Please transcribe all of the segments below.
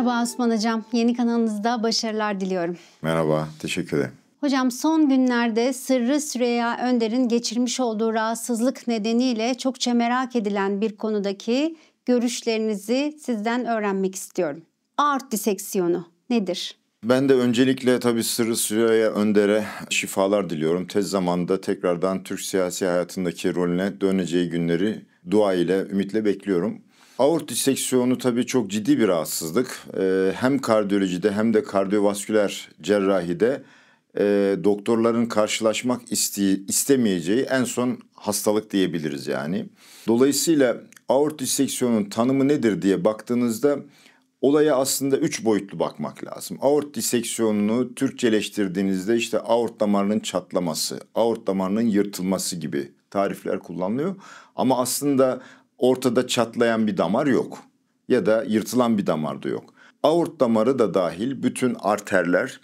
Merhaba Osman Hocam. Yeni kanalınızda başarılar diliyorum. Merhaba, teşekkür ederim. Hocam son günlerde Sırrı Süreyya Önder'in geçirmiş olduğu rahatsızlık nedeniyle çokça merak edilen bir konudaki görüşlerinizi sizden öğrenmek istiyorum. Aort diseksiyonu nedir? Ben de öncelikle tabii Sırrı Süreyya Önder'e şifalar diliyorum. Tez zamanda tekrardan Türk siyasi hayatındaki rolüne döneceği günleri dua ile, ümitle bekliyorum. Aort diseksiyonu tabii çok ciddi bir rahatsızlık. Ee, hem kardiyolojide hem de kardiyovasküler cerrahide e, doktorların karşılaşmak isteği, istemeyeceği en son hastalık diyebiliriz yani. Dolayısıyla aort diseksiyonun tanımı nedir diye baktığınızda olaya aslında üç boyutlu bakmak lazım. Aort diseksiyonunu Türkçeleştirdiğinizde işte aort damarının çatlaması, aort damarının yırtılması gibi tarifler kullanılıyor. Ama aslında ortada çatlayan bir damar yok ya da yırtılan bir damar da yok. Aort damarı da dahil bütün arterler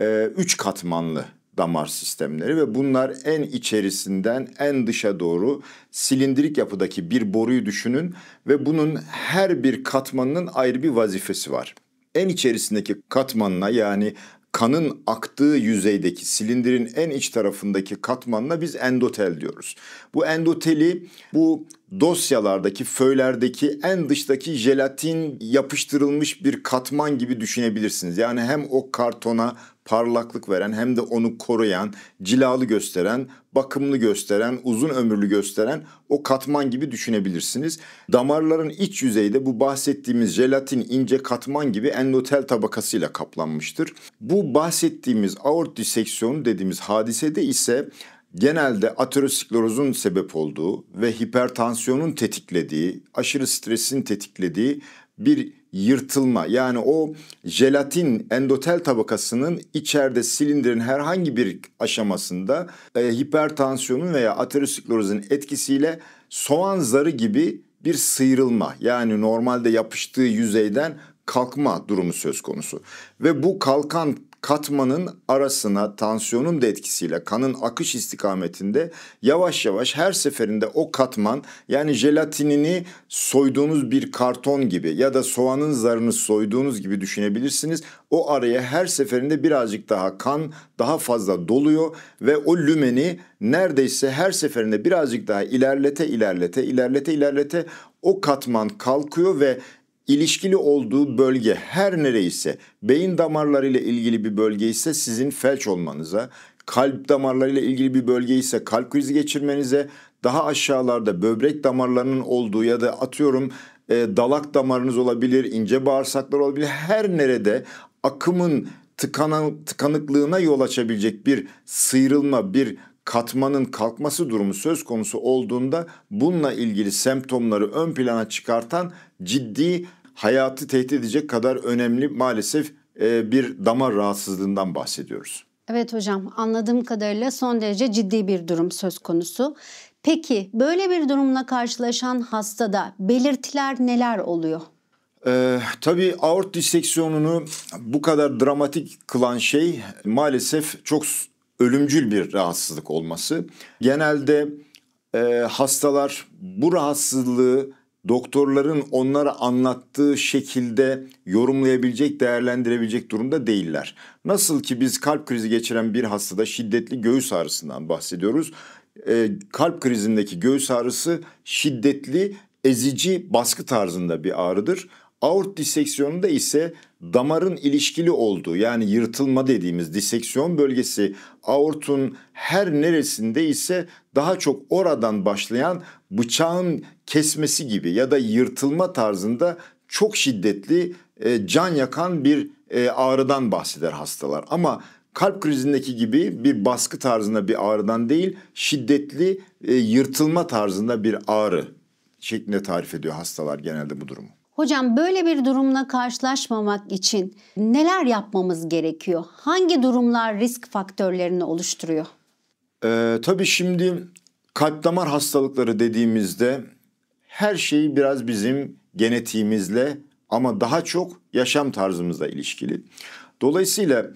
e, üç katmanlı damar sistemleri ve bunlar en içerisinden en dışa doğru silindirik yapıdaki bir boruyu düşünün ve bunun her bir katmanının ayrı bir vazifesi var. En içerisindeki katmanına yani kanın aktığı yüzeydeki silindirin en iç tarafındaki katmanına biz endotel diyoruz. Bu endoteli bu dosyalardaki, föylerdeki en dıştaki jelatin yapıştırılmış bir katman gibi düşünebilirsiniz. Yani hem o kartona parlaklık veren hem de onu koruyan, cilalı gösteren, bakımlı gösteren, uzun ömürlü gösteren o katman gibi düşünebilirsiniz. Damarların iç yüzeyde bu bahsettiğimiz jelatin ince katman gibi endotel tabakasıyla kaplanmıştır. Bu bahsettiğimiz aort diseksiyonu dediğimiz hadisede ise genelde aterosklerozun sebep olduğu ve hipertansiyonun tetiklediği, aşırı stresin tetiklediği bir yırtılma yani o jelatin endotel tabakasının içeride silindirin herhangi bir aşamasında e, hipertansiyonun veya aterosklerozun etkisiyle soğan zarı gibi bir sıyrılma yani normalde yapıştığı yüzeyden kalkma durumu söz konusu. Ve bu kalkan katmanın arasına tansiyonun da etkisiyle kanın akış istikametinde yavaş yavaş her seferinde o katman yani jelatinini soyduğunuz bir karton gibi ya da soğanın zarını soyduğunuz gibi düşünebilirsiniz. O araya her seferinde birazcık daha kan daha fazla doluyor ve o lümeni neredeyse her seferinde birazcık daha ilerlete ilerlete ilerlete ilerlete o katman kalkıyor ve ilişkili olduğu bölge her nereyse beyin damarları ile ilgili bir bölge ise sizin felç olmanıza, kalp damarları ile ilgili bir bölge ise kalp krizi geçirmenize, daha aşağılarda böbrek damarlarının olduğu ya da atıyorum e, dalak damarınız olabilir, ince bağırsaklar olabilir. Her nerede akımın tıkanan, tıkanıklığına yol açabilecek bir sıyrılma, bir katmanın kalkması durumu söz konusu olduğunda bununla ilgili semptomları ön plana çıkartan ciddi hayatı tehdit edecek kadar önemli maalesef e, bir damar rahatsızlığından bahsediyoruz. Evet hocam anladığım kadarıyla son derece ciddi bir durum söz konusu. Peki böyle bir durumla karşılaşan hastada belirtiler neler oluyor? Ee, tabii aort diseksiyonunu bu kadar dramatik kılan şey maalesef çok ölümcül bir rahatsızlık olması. Genelde e, hastalar bu rahatsızlığı doktorların onlara anlattığı şekilde yorumlayabilecek, değerlendirebilecek durumda değiller. Nasıl ki biz kalp krizi geçiren bir hastada şiddetli göğüs ağrısından bahsediyoruz. E, kalp krizindeki göğüs ağrısı şiddetli, ezici, baskı tarzında bir ağrıdır. Aort diseksiyonunda ise damarın ilişkili olduğu yani yırtılma dediğimiz diseksiyon bölgesi aortun her neresinde ise daha çok oradan başlayan bıçağın kesmesi gibi ya da yırtılma tarzında çok şiddetli e, can yakan bir e, ağrıdan bahseder hastalar. Ama kalp krizindeki gibi bir baskı tarzında bir ağrıdan değil şiddetli e, yırtılma tarzında bir ağrı şeklinde tarif ediyor hastalar genelde bu durumu. Hocam böyle bir durumla karşılaşmamak için neler yapmamız gerekiyor? Hangi durumlar risk faktörlerini oluşturuyor? Ee, tabii şimdi kalp damar hastalıkları dediğimizde her şey biraz bizim genetiğimizle ama daha çok yaşam tarzımızla ilişkili. Dolayısıyla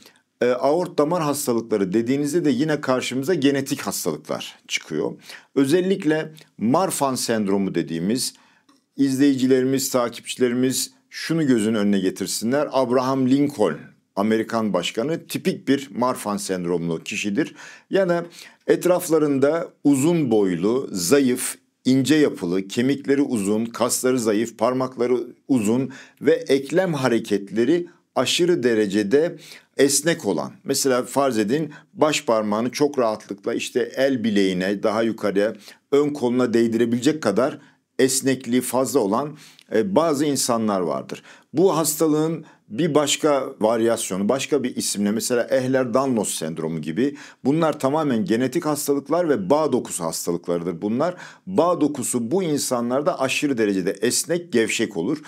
e, aort damar hastalıkları dediğinizde de yine karşımıza genetik hastalıklar çıkıyor. Özellikle Marfan sendromu dediğimiz izleyicilerimiz, takipçilerimiz şunu gözün önüne getirsinler. Abraham Lincoln Amerikan başkanı tipik bir Marfan sendromlu kişidir. Yani etraflarında uzun boylu, zayıf, ince yapılı, kemikleri uzun, kasları zayıf, parmakları uzun ve eklem hareketleri aşırı derecede esnek olan. Mesela farz edin baş parmağını çok rahatlıkla işte el bileğine daha yukarıya ön koluna değdirebilecek kadar esnekliği fazla olan e, bazı insanlar vardır. Bu hastalığın bir başka varyasyonu, başka bir isimle mesela Ehler-Danlos sendromu gibi bunlar tamamen genetik hastalıklar ve bağ dokusu hastalıklarıdır bunlar. Bağ dokusu bu insanlarda aşırı derecede esnek, gevşek olur.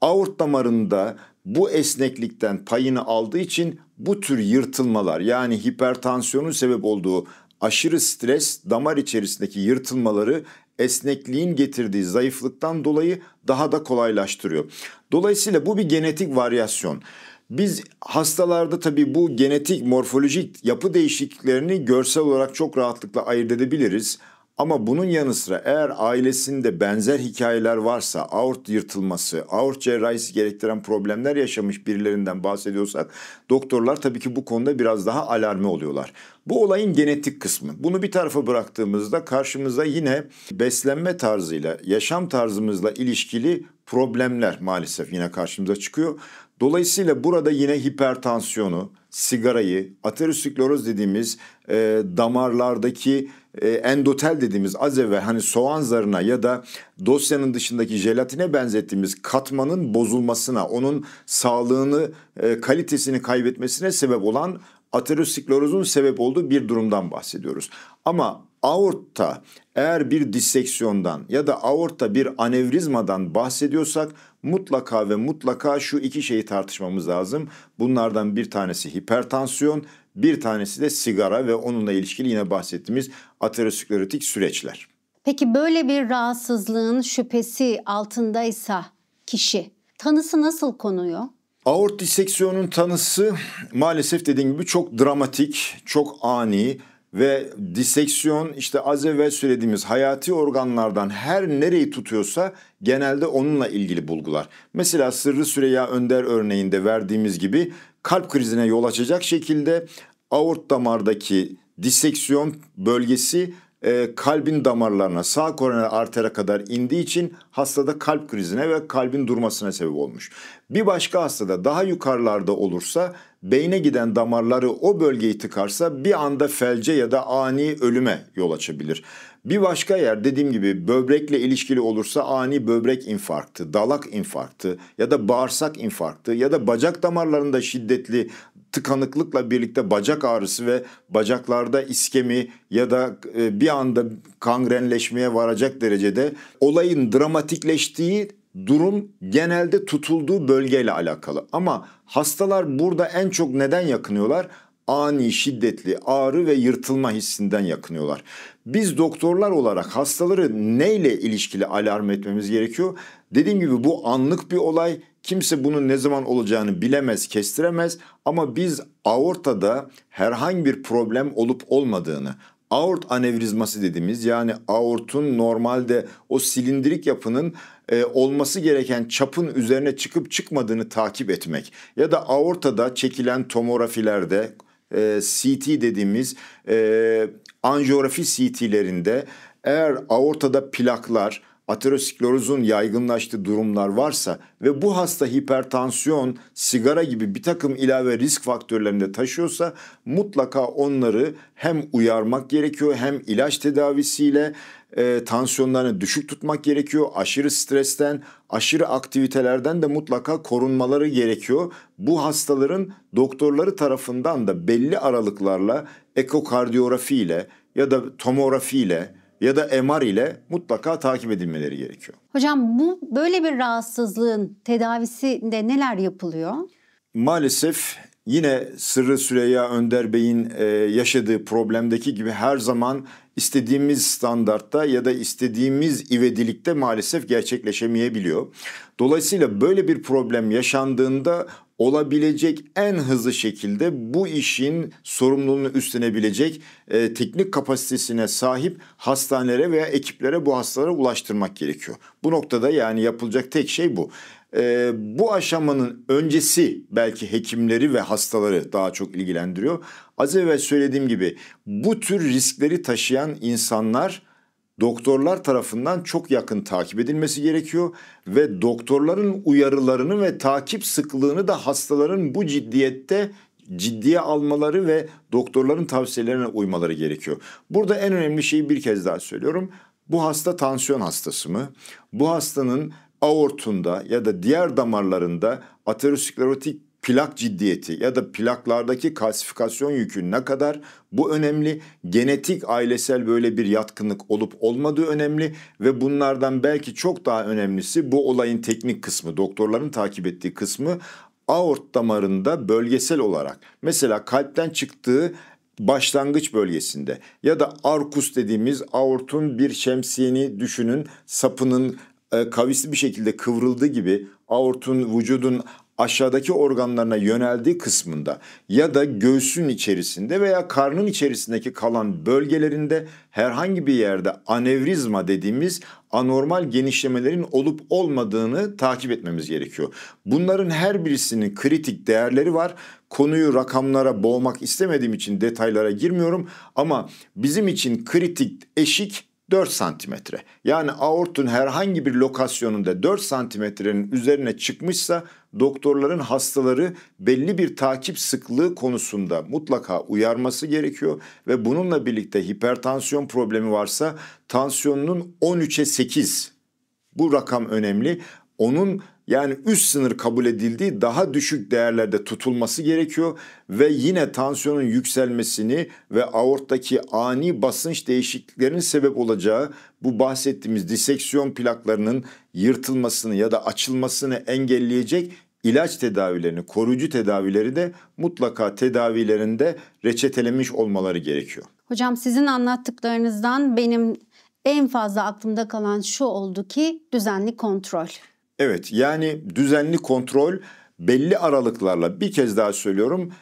Aort damarında bu esneklikten payını aldığı için bu tür yırtılmalar yani hipertansiyonun sebep olduğu aşırı stres damar içerisindeki yırtılmaları esnekliğin getirdiği zayıflıktan dolayı daha da kolaylaştırıyor. Dolayısıyla bu bir genetik varyasyon. Biz hastalarda tabii bu genetik, morfolojik yapı değişikliklerini görsel olarak çok rahatlıkla ayırt edebiliriz. Ama bunun yanı sıra eğer ailesinde benzer hikayeler varsa, aort yırtılması, aort cerrahisi gerektiren problemler yaşamış birilerinden bahsediyorsak doktorlar tabii ki bu konuda biraz daha alarme oluyorlar. Bu olayın genetik kısmı. Bunu bir tarafa bıraktığımızda karşımıza yine beslenme tarzıyla, yaşam tarzımızla ilişkili problemler maalesef yine karşımıza çıkıyor. Dolayısıyla burada yine hipertansiyonu, sigarayı, ateroskleroz dediğimiz e, damarlardaki e, endotel dediğimiz az evvel hani soğan zarına ya da dosyanın dışındaki jelatine benzettiğimiz katmanın bozulmasına, onun sağlığını, e, kalitesini kaybetmesine sebep olan aterosklerozun sebep olduğu bir durumdan bahsediyoruz. Ama aorta eğer bir disseksiyondan ya da aorta bir anevrizmadan bahsediyorsak mutlaka ve mutlaka şu iki şeyi tartışmamız lazım. Bunlardan bir tanesi hipertansiyon, bir tanesi de sigara ve onunla ilişkili yine bahsettiğimiz aterosklerotik süreçler. Peki böyle bir rahatsızlığın şüphesi altındaysa kişi tanısı nasıl konuyor? Aort diseksiyonun tanısı maalesef dediğim gibi çok dramatik, çok ani ve diseksiyon işte az evvel söylediğimiz hayati organlardan her nereyi tutuyorsa genelde onunla ilgili bulgular. Mesela Sırrı Süreyya Önder örneğinde verdiğimiz gibi kalp krizine yol açacak şekilde aort damardaki diseksiyon bölgesi e, kalbin damarlarına sağ koroner artere kadar indiği için hastada kalp krizine ve kalbin durmasına sebep olmuş. Bir başka hastada daha yukarılarda olursa beyne giden damarları o bölgeyi tıkarsa bir anda felce ya da ani ölüme yol açabilir. Bir başka yer dediğim gibi böbrekle ilişkili olursa ani böbrek infarktı, dalak infarktı ya da bağırsak infarktı ya da bacak damarlarında şiddetli tıkanıklıkla birlikte bacak ağrısı ve bacaklarda iskemi ya da e, bir anda kangrenleşmeye varacak derecede olayın dramatikleştiği durum genelde tutulduğu bölgeyle alakalı. Ama hastalar burada en çok neden yakınıyorlar? ani şiddetli ağrı ve yırtılma hissinden yakınıyorlar. Biz doktorlar olarak hastaları neyle ilişkili alarm etmemiz gerekiyor? Dediğim gibi bu anlık bir olay Kimse bunun ne zaman olacağını bilemez, kestiremez ama biz aortada herhangi bir problem olup olmadığını, aort anevrizması dediğimiz yani aortun normalde o silindirik yapının e, olması gereken çapın üzerine çıkıp çıkmadığını takip etmek ya da aortada çekilen tomografilerde e, CT dediğimiz e, anjiyografi CT'lerinde eğer aortada plaklar aterosklerozun yaygınlaştığı durumlar varsa ve bu hasta hipertansiyon, sigara gibi bir takım ilave risk faktörlerinde taşıyorsa mutlaka onları hem uyarmak gerekiyor hem ilaç tedavisiyle e, tansiyonlarını düşük tutmak gerekiyor. Aşırı stresten, aşırı aktivitelerden de mutlaka korunmaları gerekiyor. Bu hastaların doktorları tarafından da belli aralıklarla ekokardiyografi ile ya da tomografi ile ya da MR ile mutlaka takip edilmeleri gerekiyor. Hocam bu böyle bir rahatsızlığın tedavisinde neler yapılıyor? Maalesef yine Sırrı Süreyya Önder Bey'in e, yaşadığı problemdeki gibi her zaman istediğimiz standartta ya da istediğimiz ivedilikte maalesef gerçekleşemeyebiliyor. Dolayısıyla böyle bir problem yaşandığında olabilecek en hızlı şekilde bu işin sorumluluğunu üstlenebilecek e, teknik kapasitesine sahip hastanelere veya ekiplere bu hastalara ulaştırmak gerekiyor. Bu noktada yani yapılacak tek şey bu. E, bu aşamanın öncesi belki hekimleri ve hastaları daha çok ilgilendiriyor. Az evvel söylediğim gibi bu tür riskleri taşıyan insanlar doktorlar tarafından çok yakın takip edilmesi gerekiyor ve doktorların uyarılarını ve takip sıklığını da hastaların bu ciddiyette ciddiye almaları ve doktorların tavsiyelerine uymaları gerekiyor. Burada en önemli şeyi bir kez daha söylüyorum. Bu hasta tansiyon hastası mı? Bu hastanın aortunda ya da diğer damarlarında aterosklerotik plak ciddiyeti ya da plaklardaki kalsifikasyon yükü ne kadar bu önemli. Genetik ailesel böyle bir yatkınlık olup olmadığı önemli ve bunlardan belki çok daha önemlisi bu olayın teknik kısmı doktorların takip ettiği kısmı aort damarında bölgesel olarak mesela kalpten çıktığı başlangıç bölgesinde ya da arkus dediğimiz aortun bir şemsiyeni düşünün sapının e, kavisli bir şekilde kıvrıldığı gibi aortun vücudun aşağıdaki organlarına yöneldiği kısmında ya da göğsün içerisinde veya karnın içerisindeki kalan bölgelerinde herhangi bir yerde anevrizma dediğimiz anormal genişlemelerin olup olmadığını takip etmemiz gerekiyor. Bunların her birisinin kritik değerleri var. Konuyu rakamlara boğmak istemediğim için detaylara girmiyorum ama bizim için kritik eşik 4 santimetre. Yani aortun herhangi bir lokasyonunda 4 santimetrenin üzerine çıkmışsa doktorların hastaları belli bir takip sıklığı konusunda mutlaka uyarması gerekiyor ve bununla birlikte hipertansiyon problemi varsa tansiyonunun 13'e 8 bu rakam önemli. Onun yani üst sınır kabul edildiği daha düşük değerlerde tutulması gerekiyor ve yine tansiyonun yükselmesini ve aorttaki ani basınç değişikliklerinin sebep olacağı bu bahsettiğimiz diseksiyon plaklarının yırtılmasını ya da açılmasını engelleyecek ilaç tedavilerini, koruyucu tedavileri de mutlaka tedavilerinde reçetelemiş olmaları gerekiyor. Hocam sizin anlattıklarınızdan benim en fazla aklımda kalan şu oldu ki düzenli kontrol. Evet yani düzenli kontrol belli aralıklarla bir kez daha söylüyorum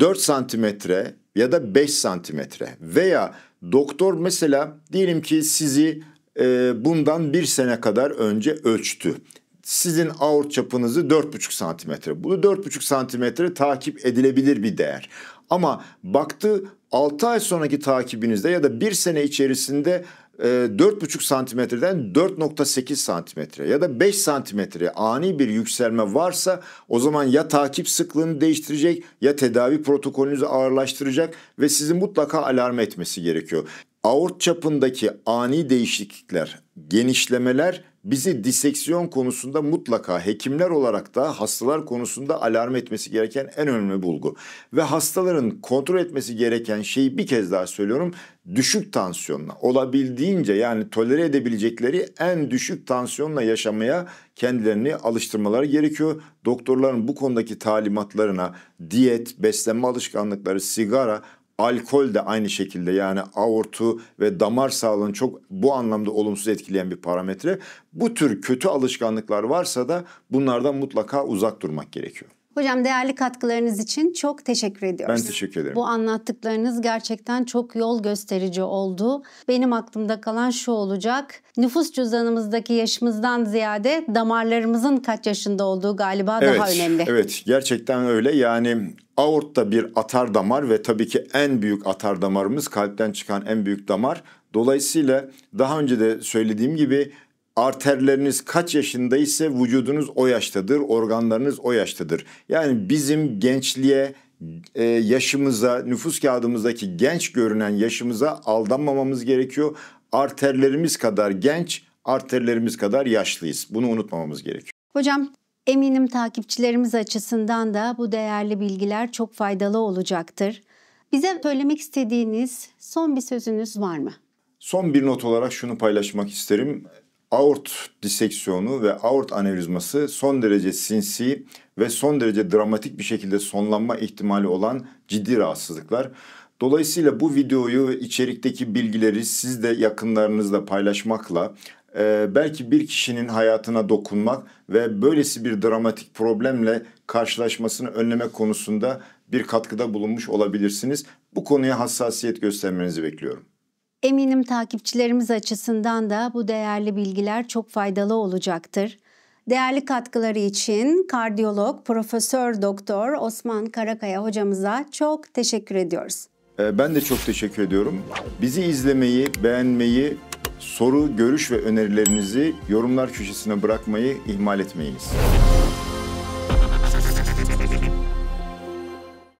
4 santimetre ya da 5 santimetre veya doktor mesela diyelim ki sizi e, bundan bir sene kadar önce ölçtü. Sizin aort çapınızı 4,5 santimetre. Bunu 4,5 santimetre takip edilebilir bir değer. Ama baktı 6 ay sonraki takibinizde ya da 1 sene içerisinde 4,5 ee, santimetreden 4,8 santimetre ya da 5 santimetre ani bir yükselme varsa o zaman ya takip sıklığını değiştirecek ya tedavi protokolünüzü ağırlaştıracak ve sizi mutlaka alarm etmesi gerekiyor. Aort çapındaki ani değişiklikler, genişlemeler bizi diseksiyon konusunda mutlaka hekimler olarak da hastalar konusunda alarm etmesi gereken en önemli bulgu. Ve hastaların kontrol etmesi gereken şeyi bir kez daha söylüyorum düşük tansiyonla olabildiğince yani tolere edebilecekleri en düşük tansiyonla yaşamaya kendilerini alıştırmaları gerekiyor. Doktorların bu konudaki talimatlarına diyet, beslenme alışkanlıkları, sigara Alkol de aynı şekilde yani aortu ve damar sağlığını çok bu anlamda olumsuz etkileyen bir parametre. Bu tür kötü alışkanlıklar varsa da bunlardan mutlaka uzak durmak gerekiyor. Hocam değerli katkılarınız için çok teşekkür ediyorum. Ben teşekkür ederim. Bu anlattıklarınız gerçekten çok yol gösterici oldu. Benim aklımda kalan şu olacak. Nüfus cüzdanımızdaki yaşımızdan ziyade damarlarımızın kaç yaşında olduğu galiba evet, daha önemli. Evet gerçekten öyle. Yani aortta bir atar damar ve tabii ki en büyük atar damarımız kalpten çıkan en büyük damar. Dolayısıyla daha önce de söylediğim gibi arterleriniz kaç yaşındaysa vücudunuz o yaştadır, organlarınız o yaştadır. Yani bizim gençliğe, e, yaşımıza, nüfus kağıdımızdaki genç görünen yaşımıza aldanmamamız gerekiyor. Arterlerimiz kadar genç, arterlerimiz kadar yaşlıyız. Bunu unutmamamız gerekiyor. Hocam eminim takipçilerimiz açısından da bu değerli bilgiler çok faydalı olacaktır. Bize söylemek istediğiniz son bir sözünüz var mı? Son bir not olarak şunu paylaşmak isterim aort diseksiyonu ve aort anevrizması son derece sinsi ve son derece dramatik bir şekilde sonlanma ihtimali olan ciddi rahatsızlıklar. Dolayısıyla bu videoyu ve içerikteki bilgileri siz de yakınlarınızla paylaşmakla e, belki bir kişinin hayatına dokunmak ve böylesi bir dramatik problemle karşılaşmasını önlemek konusunda bir katkıda bulunmuş olabilirsiniz. Bu konuya hassasiyet göstermenizi bekliyorum. Eminim takipçilerimiz açısından da bu değerli bilgiler çok faydalı olacaktır. Değerli katkıları için kardiyolog Profesör Doktor Osman Karakaya hocamıza çok teşekkür ediyoruz. Ee, ben de çok teşekkür ediyorum. Bizi izlemeyi, beğenmeyi, soru, görüş ve önerilerinizi yorumlar köşesine bırakmayı ihmal etmeyiniz.